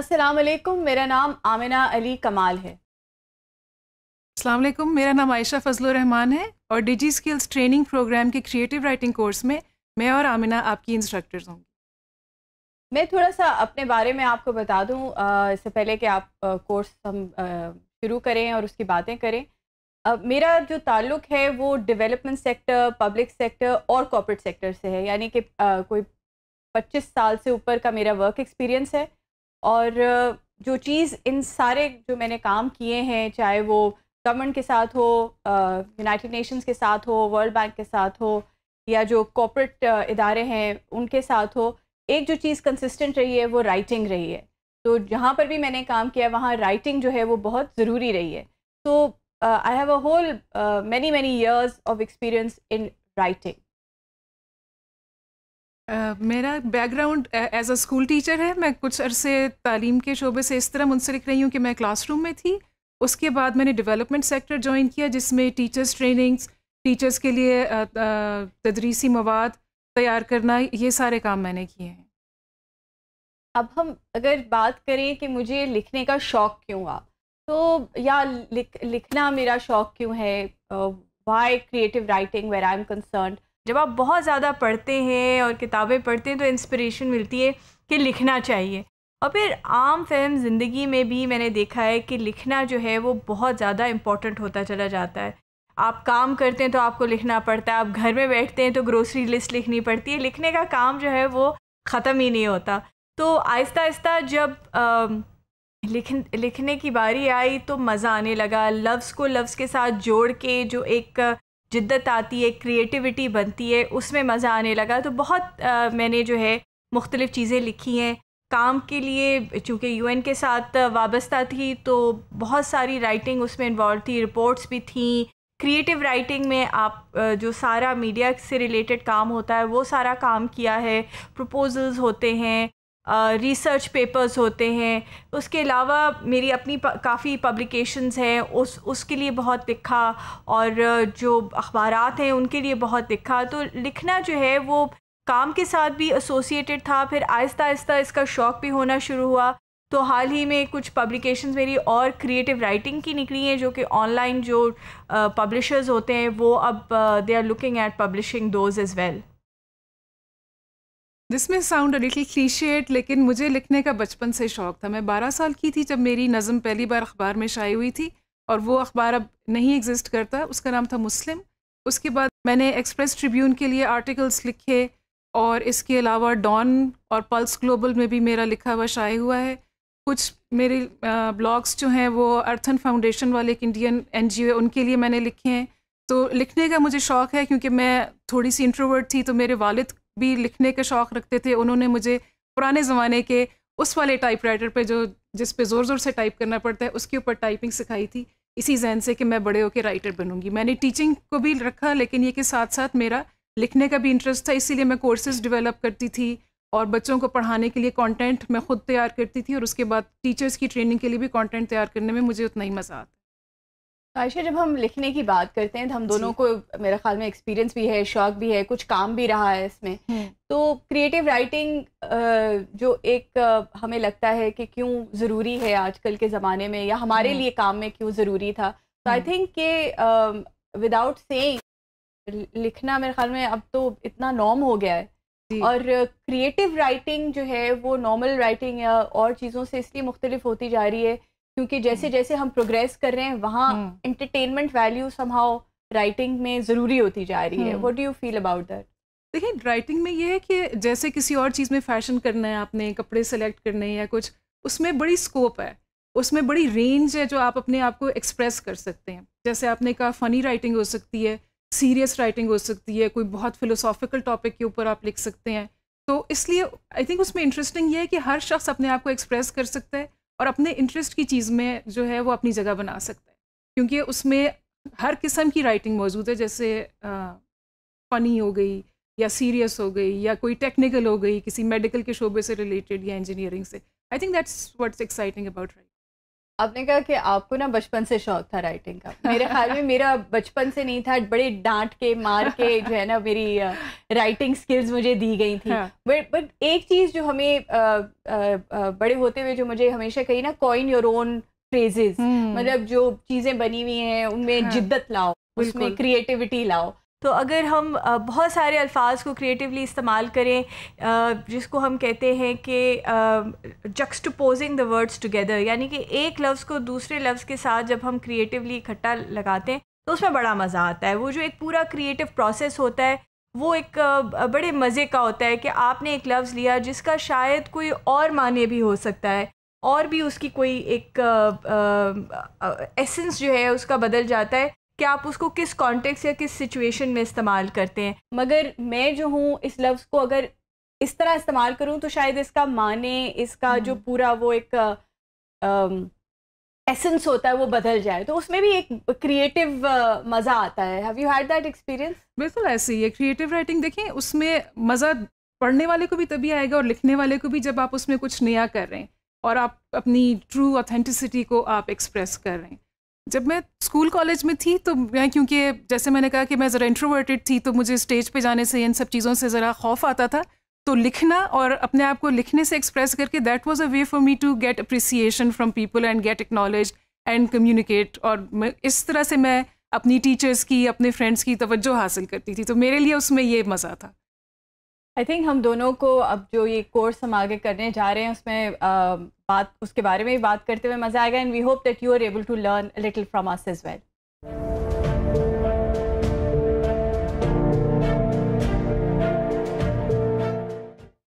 अस्सलाम वालेकुम मेरा नाम आमिना अली कमाल है अस्सलाम वालेकुम मेरा नाम आयशा फजल रहमान है और डिजी स्किल्स ट्रेनिंग प्रोग्राम के क्रिएटिव राइटिंग कोर्स में मैं और आमिना आपकी इंस्ट्रक्टर्स होंगी मैं थोड़ा सा अपने बारे में आपको बता दूँ इससे पहले कि आप आ, कोर्स हम शुरू करें और उसकी बातें करें आ, मेरा जो ताल्लुक है वो डेवलपमेंट सेक्टर पब्लिक सेक्टर और कॉपोरेट सेक्टर से है यानी कि कोई 25 साल से ऊपर का मेरा वर्क एक्सपीरियंस है और जो चीज़ इन सारे जो मैंने काम किए हैं चाहे वो गवर्नमेंट के साथ हो यूनाइटेड नेशंस के साथ हो वर्ल्ड बैंक के साथ हो या जो कॉपरेट इदारे हैं उनके साथ हो एक जो चीज़ कंसिस्टेंट रही है वो राइटिंग रही है तो जहाँ पर भी मैंने काम किया वहाँ राइटिंग जो है वो बहुत ज़रूरी रही है तो I have a whole many many years of experience in writing मेरा background as a school teacher है मैं कुछ अरसे तालीम के शोबे से इस तरह मुंसलिक रही हूँ कि मैं क्लासरूम में थी उसके बाद मैंने डेवलपमेंट सेक्टर ज्वाइन किया जिसमें टीचर्स ट्रेनिंग्स टीचर्स के लिए तदरीसी मवाद तैयार करना ये सारे काम मैंने किए हैं अब हम अगर बात करें कि मुझे लिखने का शौक़ क्यों हुआ तो या लिख लिखना मेरा शौक़ क्यों है why creative writing where I am concerned जब आप बहुत ज़्यादा पढ़ते हैं और किताबें पढ़ते हैं तो इंस्पिरेशन मिलती है कि लिखना चाहिए और फिर आम फैम ज़िंदगी में भी मैंने देखा है कि लिखना जो है वो बहुत ज़्यादा इम्पॉर्टेंट होता चला जाता है आप काम करते हैं तो आपको लिखना पड़ता है आप घर में बैठते हैं तो ग्रोसरी लिस्ट लिखनी पड़ती है लिखने का काम जो है वो ख़त्म ही नहीं होता तो आहिस्ता आहिस्ता जब आ, लिख लिखने की बारी आई तो मज़ा आने लगा लफ्ज़ को लफ्ज़ के साथ जोड़ के जो एक जिद्दत आती है क्रिएटिविटी बनती है उसमें मज़ा आने लगा तो बहुत आ, मैंने जो है मुख्तलिफ़ चीज़ें लिखी हैं काम के लिए चूँकि एन के साथ वाबस्ता थी तो बहुत सारी राइटिंग उसमें इन्वॉल्व थी रिपोर्ट्स भी थी क्रिएटिव राइटिंग में आप जो सारा मीडिया से रिलेटेड काम होता है वो सारा काम किया है प्रपोजल्स होते हैं रिसर्च uh, पेपर्स होते हैं उसके अलावा मेरी अपनी काफ़ी पब्लिकेशंस हैं उस उसके लिए बहुत लिखा और जो अखबार हैं उनके लिए बहुत लिखा तो लिखना जो है वो काम के साथ भी एसोसिएटेड था फिर आहिस्ता आहिस्ता इसका शौक़ भी होना शुरू हुआ तो हाल ही में कुछ पब्लिकेशंस मेरी और क्रिएटिव राइटिंग की निकली हैं जो कि ऑनलाइन जो पब्लिशर्स uh, होते हैं वो अब they are looking at publishing those is well this में साउंड लिटिल क्लीशेट लेकिन मुझे लिखने का बचपन से शौक़ था मैं बारह साल की थी जब मेरी नज़म पहली बार अखबार में शाई हुई थी और वो अखबार अब नहीं एग्जिस्ट करता उसका नाम था मुस्लिम उसके बाद मैंने एक्सप्रेस ट्रिब्यून के लिए आर्टिकल्स लिखे और इसके अलावा डॉन और पल्स ग्लोबल में भी मेरा लिखा हुआ शाये हुआ है कुछ मेरे ब्लॉग्स जो हैं वो अर्थन फाउंडेशन वाले एक इंडियन एन है उनके लिए मैंने लिखे हैं तो लिखने का मुझे शौक़ है क्योंकि मैं थोड़ी सी इंट्रोवर्ट थी तो मेरे वालिद भी लिखने के शौक़ रखते थे उन्होंने मुझे पुराने ज़माने के उस वाले टाइपराइटर पे जो जिस पे ज़ोर ज़ोर से टाइप करना पड़ता है उसके ऊपर टाइपिंग सिखाई थी इसी जहन से कि मैं बड़े होकर राइटर बनूंगी मैंने टीचिंग को भी रखा लेकिन ये के साथ साथ मेरा लिखने का भी इंटरेस्ट था इसीलिए मैं कोर्सेज डेवलप करती थी और बच्चों को पढ़ाने के लिए कंटेंट मैं खुद तैयार करती थी और उसके बाद टीचर्स की ट्रेनिंग के लिए भी कंटेंट तैयार करने में मुझे उतना ही मज़ा आता आयशा जब हम लिखने की बात करते हैं तो हम दोनों को मेरे ख्याल में एक्सपीरियंस भी है शौक भी है कुछ काम भी रहा है इसमें हम्म। तो क्रिएटिव राइटिंग जो एक हमें लगता है कि क्यों ज़रूरी है आजकल के ज़माने में या हमारे हम्म। लिए काम में क्यों ज़रूरी था तो आई थिंक के विदाउट सेइंग लिखना मेरे ख्याल में अब तो इतना नॉर्म हो गया है और क्रिएटिव राइटिंग जो है वो नॉर्मल राइटिंग या और चीज़ों से इसलिए मुख्तलिफ होती जा रही है क्योंकि जैसे हम्म। जैसे हम प्रोग्रेस कर रहे हैं वहाँ एंटरटेनमेंट वैल्यू समहाउ राइटिंग में ज़रूरी होती जा रही है what do you feel about that देखिए राइटिंग में ये है कि जैसे किसी और चीज़ में फैशन करना है आपने कपड़े सेलेक्ट करने हैं या कुछ उसमें बड़ी स्कोप है उसमें बड़ी रेंज है जो आप अपने आप को एक्सप्रेस कर सकते हैं जैसे आपने कहा फ़नी राइटिंग हो सकती है सीरियस राइटिंग हो सकती है कोई बहुत फिलोसॉफिकल टॉपिक के ऊपर आप लिख सकते हैं तो इसलिए आई थिंक उसमें इंटरेस्टिंग ये है कि हर शख्स अपने आप को एक्सप्रेस कर सकता है और अपने इंटरेस्ट की चीज़ में जो है वो अपनी जगह बना सकता है क्योंकि उसमें हर किस्म की राइटिंग मौजूद है जैसे फ़नी हो गई या सीरियस हो गई या कोई टेक्निकल हो गई किसी मेडिकल के शोबे से रिलेटेड या इंजीनियरिंग से I think that's what's exciting about writing आपने कहा कि आपको ना बचपन से शौक था राइटिंग का मेरे ख्याल में मेरा बचपन से नहीं था बड़े डांट के मार के जो है ना मेरी राइटिंग स्किल्स मुझे दी गई थी हाँ। बट बट एक चीज़ जो हमें आ, आ, आ, बड़े होते हुए जो मुझे हमेशा कही ना कॉइन योर ओन फ्रेजेस मतलब जो चीज़ें बनी हुई हैं उनमें हाँ। जिद्दत लाओ उसमें क्रिएटिविटी लाओ तो अगर हम बहुत सारे अल्फाज को क्रिएटिवली इस्तेमाल करें जिसको हम कहते हैं कि पोजिंग द वर्ड्स टुगेदर यानी कि एक लफ्ज़ को दूसरे लफ्ज़ के साथ जब हम क्रिएटिवली इकट्ठा लगाते हैं तो उसमें बड़ा मज़ा आता है वो जो एक पूरा क्रिएटिव प्रोसेस होता है वो एक बड़े मज़े का होता है कि आपने एक लफ्ज़ लिया जिसका शायद कोई और माने भी हो सकता है और भी उसकी कोई एक एसेंस जो है उसका बदल जाता है कि आप उसको किस कॉन्टेक्स्ट या किस सिचुएशन में इस्तेमाल करते हैं मगर मैं जो हूँ इस लफ्ज़ को अगर इस तरह इस्तेमाल करूँ तो शायद इसका माने इसका जो हम्म। पूरा वो एक एसेंस होता है वो बदल जाए तो उसमें भी एक क्रिएटिव मज़ा आता है have you had that experience बिल्कुल ऐसे ही है क्रिएटिव राइटिंग देखें उसमें मज़ा पढ़ने वाले को भी तभी आएगा और लिखने वाले को भी जब आप उसमें कुछ नया कर रहे हैं और आप अपनी ट्रू ऑथेंटिसिटी को आप एक्सप्रेस कर रहे हैं जब मैं स्कूल कॉलेज में थी तो मैं क्योंकि जैसे मैंने कहा कि मैं ज़रा इंट्रोवर्टेड थी तो मुझे स्टेज पे जाने से इन सब चीज़ों से ज़रा खौफ आता था तो लिखना और अपने आप को लिखने से एक्सप्रेस करके that was a way for me to get appreciation from people and get acknowledge and communicate और इस तरह से मैं अपनी टीचर्स की अपने फ्रेंड्स की तवज्जो हासिल करती थी तो मेरे लिए उसमें ये मज़ा था आई थिंक हम दोनों को अब जो ये कोर्स हम आगे करने जा रहे हैं उसमें बात उसके बारे में भी बात करते हुए मजा आएगा and we hope that you are able to learn little from us as well